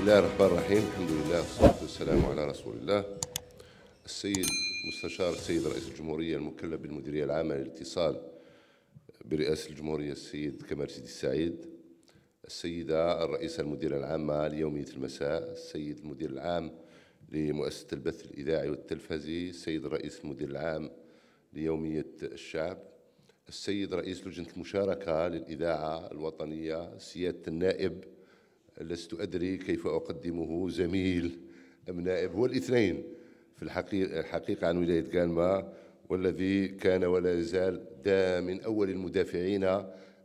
بسم الله الرحمن الرحيم الحمد لله والصلاة والسلام على رسول الله السيد مستشار السيد رئيس الجمهورية المكلف بالمديرية العامة للاتصال برئاسة الجمهورية السيد كمال سيدي السعيد السيدة الرئيسة المديرة العامة ليومية المساء السيد المدير العام لمؤسسة البث الإذاعي والتلفزي السيد الرئيس المدير العام ليومية الشعب السيد رئيس لجنة المشاركة للإذاعة الوطنية سيادة النائب لست أدري كيف أقدمه زميل أم نائب هو الاثنين في الحقيقة, الحقيقة عن ولاية كالما والذي كان ولا يزال دا من أول المدافعين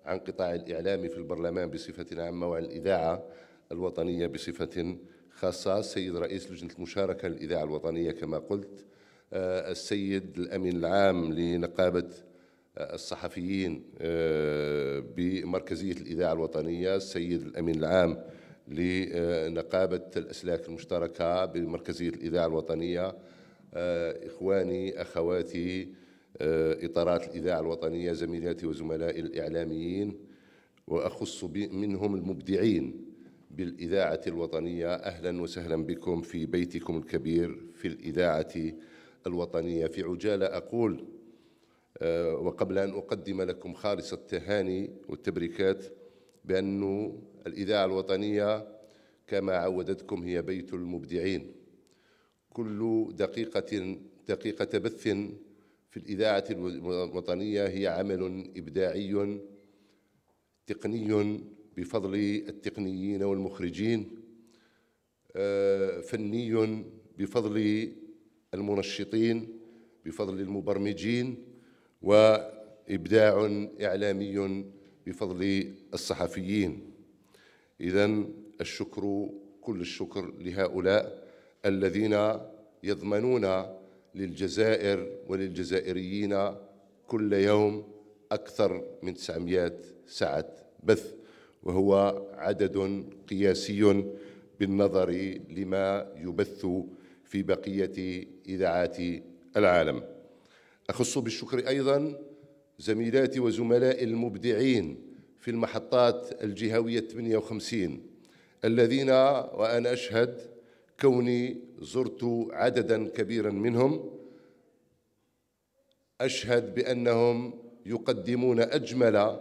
عن قطاع الإعلام في البرلمان بصفة عامة وعن الإذاعة الوطنية بصفة خاصة السيد رئيس لجنة المشاركة للإذاعة الوطنية كما قلت آه، السيد الأمين العام لنقابة آه، الصحفيين آه، بمركزية الإذاعة الوطنية السيد الأمين العام لنقابة الأسلاك المشتركة بمركزية الإذاعة الوطنية آه، إخواني أخواتي آه، إطارات الإذاعة الوطنية زميلاتي وزملائي الإعلاميين وأخص منهم المبدعين بالإذاعة الوطنية أهلا وسهلا بكم في بيتكم الكبير في الإذاعة الوطنية في عجالة أقول آه، وقبل أن أقدم لكم خالص التهاني والتبريكات بأنه الإذاعة الوطنية كما عودتكم هي بيت المبدعين كل دقيقة دقيقة بث في الإذاعة الوطنية هي عمل إبداعي تقني بفضل التقنيين والمخرجين آه، فني بفضل المنشطين بفضل المبرمجين وإبداع إعلامي بفضل الصحفيين إذا الشكر كل الشكر لهؤلاء الذين يضمنون للجزائر وللجزائريين كل يوم أكثر من 900 ساعة بث وهو عدد قياسي بالنظر لما يبث في بقية إذاعات العالم أخص بالشكر أيضاً زميلاتي وزملائي المبدعين في المحطات الجهوية 58 الذين وأنا أشهد كوني زرت عددا كبيرا منهم أشهد بأنهم يقدمون أجمل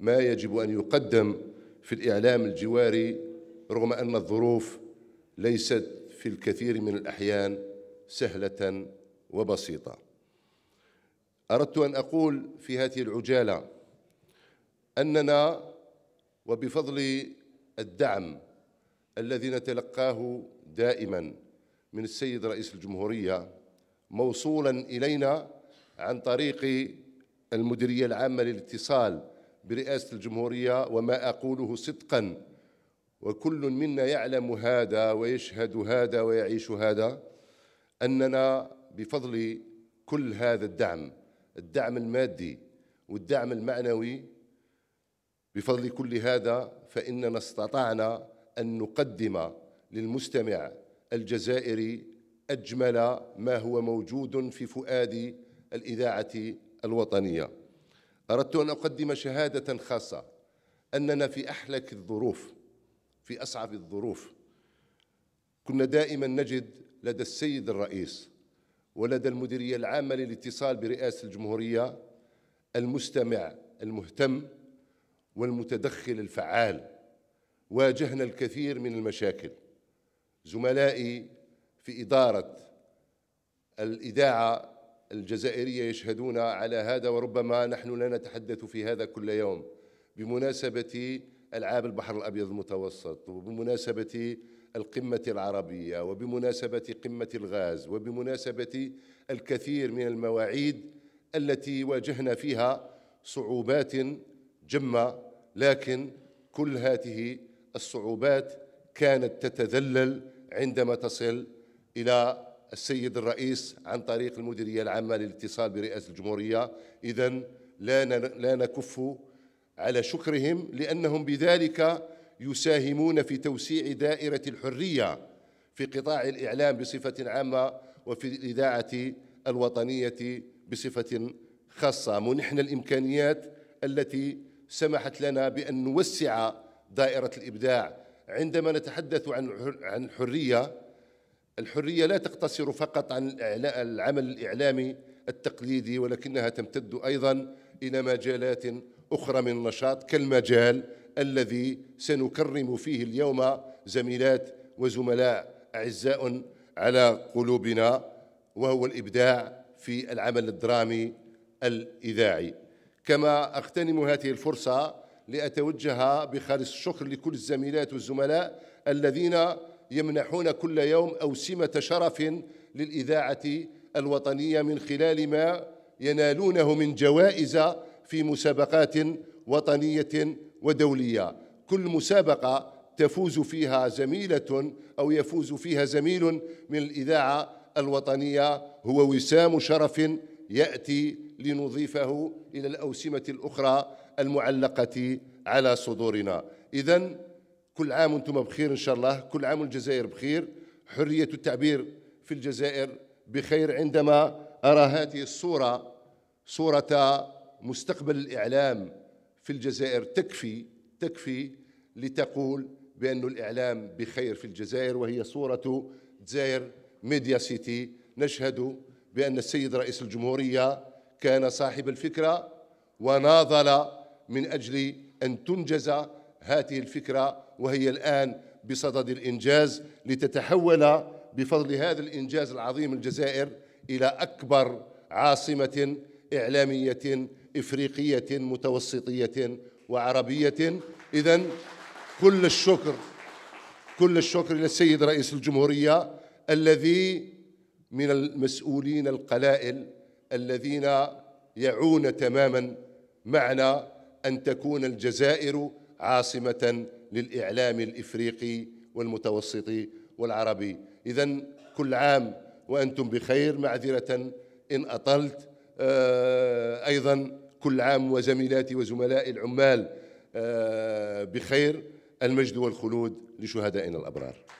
ما يجب أن يقدم في الإعلام الجواري رغم أن الظروف ليست في الكثير من الأحيان سهلة وبسيطة أردت أن أقول في هذه العجالة أننا وبفضل الدعم الذي نتلقاه دائما من السيد رئيس الجمهورية موصولا إلينا عن طريق المديرية العامة للاتصال برئاسة الجمهورية وما أقوله صدقا وكل منا يعلم هذا ويشهد هذا ويعيش هذا أننا بفضل كل هذا الدعم الدعم المادي والدعم المعنوي بفضل كل هذا فإننا استطعنا أن نقدم للمستمع الجزائري أجمل ما هو موجود في فؤاد الإذاعة الوطنية أردت أن أقدم شهادة خاصة أننا في أحلك الظروف في أصعب الظروف كنا دائما نجد لدى السيد الرئيس ولدى المديرية العامة للاتصال برئاسة الجمهورية المستمع المهتم والمتدخل الفعال واجهنا الكثير من المشاكل زملائي في إدارة الإذاعة الجزائرية يشهدون على هذا وربما نحن لا نتحدث في هذا كل يوم بمناسبة ألعاب البحر الأبيض المتوسط وبمناسبة القمة العربية وبمناسبة قمة الغاز وبمناسبة الكثير من المواعيد التي واجهنا فيها صعوبات جمة لكن كل هذه الصعوبات كانت تتذلل عندما تصل إلى السيد الرئيس عن طريق المديرية العامة للاتصال برئاسة الجمهورية إذا لا لا نكف على شكرهم لأنهم بذلك يساهمون في توسيع دائرة الحرية في قطاع الإعلام بصفة عامة وفي الإذاعة الوطنية بصفة خاصة منحنا الإمكانيات التي سمحت لنا بأن نوسع دائرة الإبداع عندما نتحدث عن عن الحرية الحرية لا تقتصر فقط عن العمل الإعلامي التقليدي ولكنها تمتد أيضا إلى مجالات أخرى من النشاط كالمجال الذي سنكرم فيه اليوم زميلات وزملاء أعزاء على قلوبنا وهو الإبداع في العمل الدرامي الإذاعي كما أغتنم هذه الفرصة لأتوجه بخالص الشكر لكل الزميلات والزملاء الذين يمنحون كل يوم أوسمة شرف للإذاعة الوطنية من خلال ما ينالونه من جوائز في مسابقات وطنية ودولية كل مسابقة تفوز فيها زميلة أو يفوز فيها زميل من الإذاعة الوطنية هو وسام شرف يأتي لنضيفه إلى الأوسمة الأخرى المعلقة على صدورنا إذا كل عام وانتم بخير إن شاء الله كل عام الجزائر بخير حرية التعبير في الجزائر بخير عندما أرى هذه الصورة صورة مستقبل الإعلام في الجزائر تكفي تكفي لتقول بأن الإعلام بخير في الجزائر وهي صورة جزائر ميديا سيتي نشهد بأن السيد رئيس الجمهورية كان صاحب الفكرة وناضل من أجل أن تنجز هذه الفكرة وهي الآن بصدد الإنجاز لتتحول بفضل هذا الإنجاز العظيم الجزائر إلى أكبر عاصمة إعلامية إفريقية متوسطية وعربية إذا كل الشكر كل الشكر للسيد رئيس الجمهورية الذي من المسؤولين القلائل الذين يعون تماما معنا أن تكون الجزائر عاصمة للإعلام الإفريقي والمتوسطي والعربي إذا كل عام وأنتم بخير معذرة إن أطلت آه، أيضا كل عام وزميلاتي وزملائي العمال آه، بخير المجد والخلود لشهدائنا الأبرار